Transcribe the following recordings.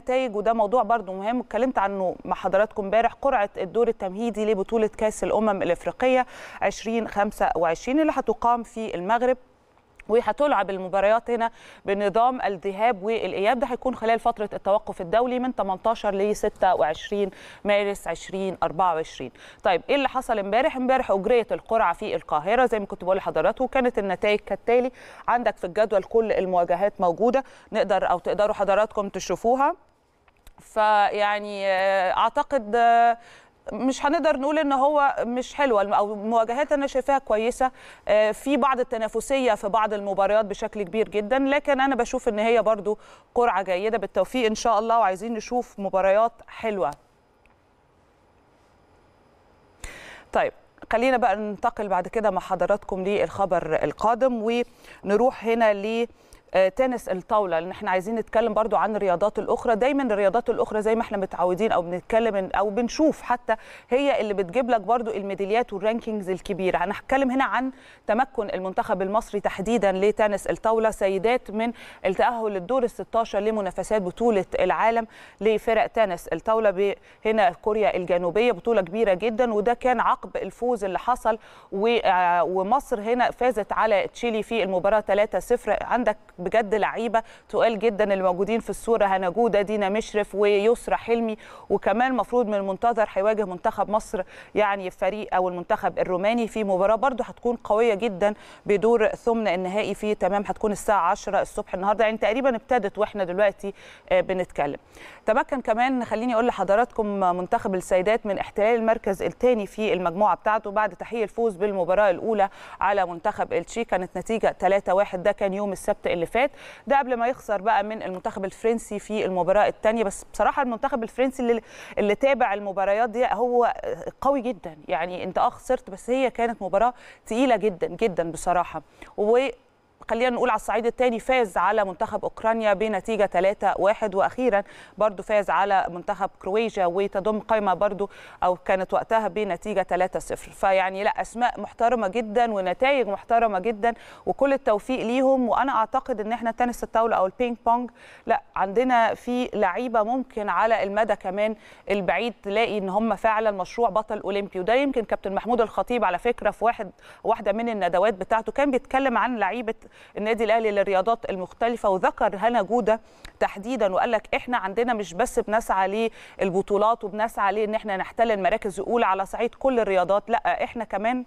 النتائج وده موضوع برضو مهم اتكلمت عنه مع حضراتكم امبارح قرعه الدور التمهيدي لبطوله كاس الامم الافريقيه 2025 اللي هتقام في المغرب وهتلعب المباريات هنا بنظام الذهاب والاياب ده هيكون خلال فتره التوقف الدولي من 18 ل 26 مارس 2024 طيب ايه اللي حصل امبارح امبارح اجريت القرعه في القاهره زي ما كنت بقول لحضراتكم كانت النتائج كالتالي عندك في الجدول كل المواجهات موجوده نقدر او تقدروا حضراتكم تشوفوها فيعني آه، اعتقد آه، مش هنقدر نقول ان هو مش حلوه او المواجهات انا شايفاها كويسه آه، في بعض التنافسيه في بعض المباريات بشكل كبير جدا لكن انا بشوف ان هي برضو قرعه جيده بالتوفيق ان شاء الله وعايزين نشوف مباريات حلوه طيب خلينا بقى ننتقل بعد كده مع حضراتكم للخبر القادم ونروح هنا ل آه، تنس الطاوله لان احنا عايزين نتكلم برضو عن الرياضات الاخرى دايما الرياضات الاخرى زي ما احنا متعودين او بنتكلم او بنشوف حتى هي اللي بتجيب لك برضو الميداليات والرانكينجز الكبيره انا هتكلم هنا عن تمكن المنتخب المصري تحديدا لتنس الطاوله سيدات من التاهل للدور ال16 لمنافسات بطوله العالم لفرق تنس الطاوله هنا كوريا الجنوبيه بطوله كبيره جدا وده كان عقب الفوز اللي حصل آه، ومصر هنا فازت على تشيلي في المباراه 3-0 عندك بجد لعيبه تقال جدا اللي موجودين في الصوره هنا جوده دينا مشرف ويسرى حلمي وكمان المفروض من المنتظر هيواجه منتخب مصر يعني فريق او المنتخب الروماني في مباراه برده هتكون قويه جدا بدور ثمن النهائي في تمام هتكون الساعه 10 الصبح النهارده يعني تقريبا ابتدت واحنا دلوقتي آه، بنتكلم تمكن كمان خليني اقول لحضراتكم منتخب السيدات من احتلال المركز الثاني في المجموعه بتاعته بعد تحقيق الفوز بالمباراه الاولى على منتخب التشيك كانت نتيجه 3-1 ده كان يوم السبت اللي فات ده قبل ما يخسر بقى من المنتخب الفرنسي في المباراه الثانيه بس بصراحه المنتخب الفرنسي اللي, اللي تابع المباريات دي هو قوي جدا يعني انت اه خسرت بس هي كانت مباراه تقيله جدا جدا بصراحه و خلينا نقول على الصعيد الثاني فاز على منتخب اوكرانيا بنتيجه 3-1 واخيرا برضو فاز على منتخب كرويجيا وتضم قائمه برضو او كانت وقتها بنتيجه 3-0 فيعني لا اسماء محترمه جدا ونتائج محترمه جدا وكل التوفيق ليهم وانا اعتقد ان احنا تنس الطاوله او البينج بونج لا عندنا في لعيبه ممكن على المدى كمان البعيد تلاقي ان هم فعلا مشروع بطل اولمبي وده يمكن كابتن محمود الخطيب على فكره في واحد واحده من الندوات بتاعته كان بيتكلم عن لعيبه النادي الاهلي للرياضات المختلفه وذكر هنا جوده تحديدا وقال لك احنا عندنا مش بس بنسعى للبطولات وبنسعى ليه ان احنا نحتل المراكز الاولى على صعيد كل الرياضات لا احنا كمان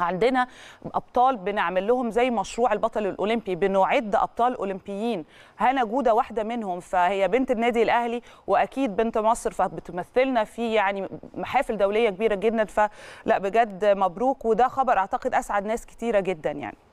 عندنا ابطال بنعمل لهم زي مشروع البطل الاولمبي بنعد ابطال اولمبيين هنا جوده واحده منهم فهي بنت النادي الاهلي واكيد بنت مصر فبتمثلنا في يعني محافل دوليه كبيره جدا فلا بجد مبروك وده خبر اعتقد اسعد ناس كتيره جدا يعني